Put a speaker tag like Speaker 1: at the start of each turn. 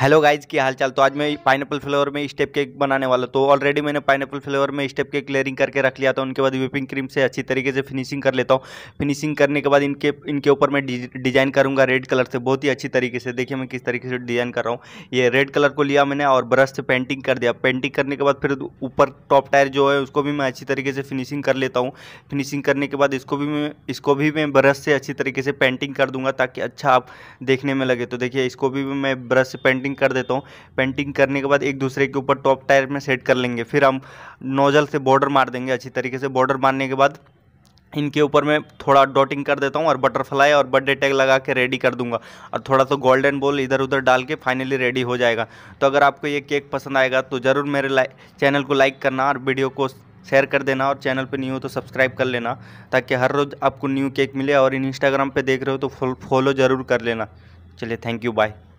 Speaker 1: hello guys की हालचाल तो आज मैं पाइनएप्पल फ्लेवर में स्टेप केक बनाने वाला तो ऑलरेडी मैंने पाइनएप्पल फ्लेवर में स्टेप केक लेयरिंग करके रख लिया था उनके बाद व्हिपिंग क्रीम से अच्छी तरीके से फिनिशिंग कर लेता हूँ फिनिशिंग करने के बाद इनके इनके ऊपर मैं डिजाइन करूँगा रेड कलर से बहुत ही अच्छी तरीके से देखिए मैं किस तरीके से डिजाइन कर रहा हूँ ये रेड कलर को लिया मैंने और ब्रश से पेंटिंग कर दिया पेंटिंग करने के बाद फिर ऊपर टॉप टायर जो है उसको भी मैं अच्छी तरीके से फिनिशिंग कर लेता हूँ फिनिशिंग करने के बाद इसको भी मैं इसको भी मैं ब्रश से अच्छी तरीके से पेंटिंग कर दूंगा ताकि अच्छा आप देखने में लगे तो देखिए इसको भी मैं ब्रश से पेंटिंग पेंटिंग कर देता हूँ पेंटिंग करने के बाद एक दूसरे के ऊपर टॉप टायर में सेट कर लेंगे फिर हम नोजल से बॉर्डर मार देंगे अच्छी तरीके से बॉर्डर मारने के बाद इनके ऊपर मैं थोड़ा डॉटिंग कर देता हूँ और बटरफ्लाई और बर्थडे टैग लगा के रेडी कर दूंगा और थोड़ा सा गोल्डन बॉल इधर उधर डाल के फाइनली रेडी हो जाएगा तो अगर आपको ये केक पसंद आएगा तो ज़रूर मेरे चैनल को लाइक करना और वीडियो को शेयर कर देना और चैनल पे न्यू हो तो सब्सक्राइब कर लेना ताकि हर रोज़ आपको न्यू केक मिले और इन इंस्टाग्राम पे देख रहे हो तो फॉलो ज़रूर कर लेना चलिए थैंक यू बाय